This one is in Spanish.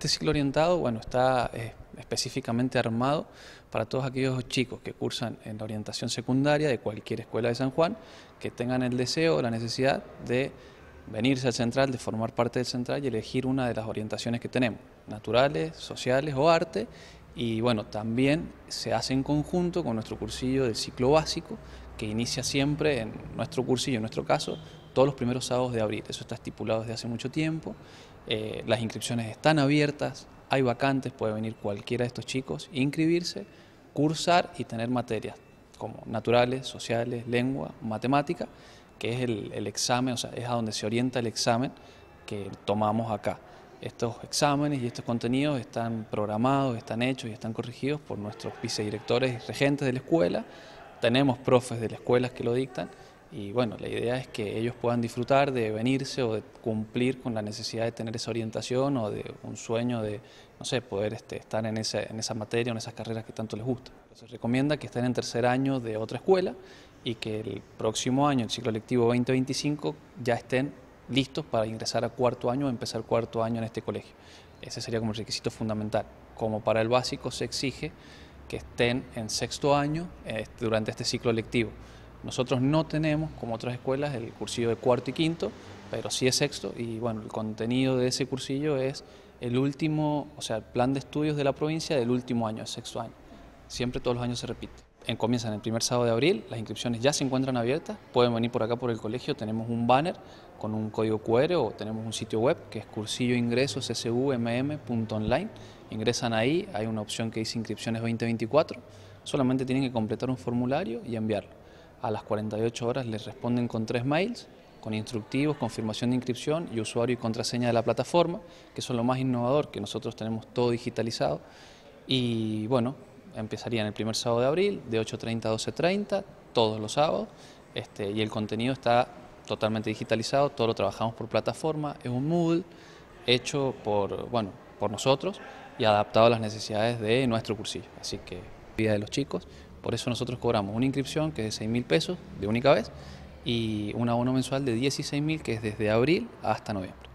este ciclo orientado, bueno, está eh, específicamente armado para todos aquellos chicos que cursan en la orientación secundaria de cualquier escuela de San Juan, que tengan el deseo o la necesidad de venirse al central, de formar parte del central y elegir una de las orientaciones que tenemos, naturales, sociales o arte. Y bueno, también se hace en conjunto con nuestro cursillo del ciclo básico, que inicia siempre en nuestro cursillo, en nuestro caso, todos los primeros sábados de abril. Eso está estipulado desde hace mucho tiempo. Eh, las inscripciones están abiertas, hay vacantes, puede venir cualquiera de estos chicos, inscribirse, cursar y tener materias como naturales, sociales, lengua, matemática, que es el, el examen, o sea, es a donde se orienta el examen que tomamos acá. Estos exámenes y estos contenidos están programados, están hechos y están corregidos por nuestros vicedirectores y regentes de la escuela. Tenemos profes de la escuela que lo dictan y bueno, la idea es que ellos puedan disfrutar de venirse o de cumplir con la necesidad de tener esa orientación o de un sueño de, no sé, poder este, estar en esa, materia o en esas carreras que tanto les gusta. Se recomienda que estén en tercer año de otra escuela y que el próximo año, el ciclo lectivo 2025, ya estén listos para ingresar a cuarto año o empezar cuarto año en este colegio. Ese sería como el requisito fundamental. Como para el básico se exige que estén en sexto año este, durante este ciclo lectivo. Nosotros no tenemos, como otras escuelas, el cursillo de cuarto y quinto, pero sí es sexto y bueno, el contenido de ese cursillo es el último, o sea, el plan de estudios de la provincia del último año, el sexto año. Siempre todos los años se repite. En, comienzan el primer sábado de abril, las inscripciones ya se encuentran abiertas, pueden venir por acá por el colegio, tenemos un banner con un código QR o tenemos un sitio web que es online. Ingresan ahí, hay una opción que dice inscripciones 2024, solamente tienen que completar un formulario y enviarlo a las 48 horas les responden con tres mails, con instructivos, confirmación de inscripción y usuario y contraseña de la plataforma, que son lo más innovador, que nosotros tenemos todo digitalizado. Y bueno, empezarían el primer sábado de abril, de 8.30 a 12.30, todos los sábados, este, y el contenido está totalmente digitalizado, todo lo trabajamos por plataforma, es un Moodle hecho por, bueno, por nosotros y adaptado a las necesidades de nuestro cursillo. Así que, vida de los chicos, por eso nosotros cobramos una inscripción que es de 6 mil pesos de única vez y un abono mensual de 16 mil que es desde abril hasta noviembre.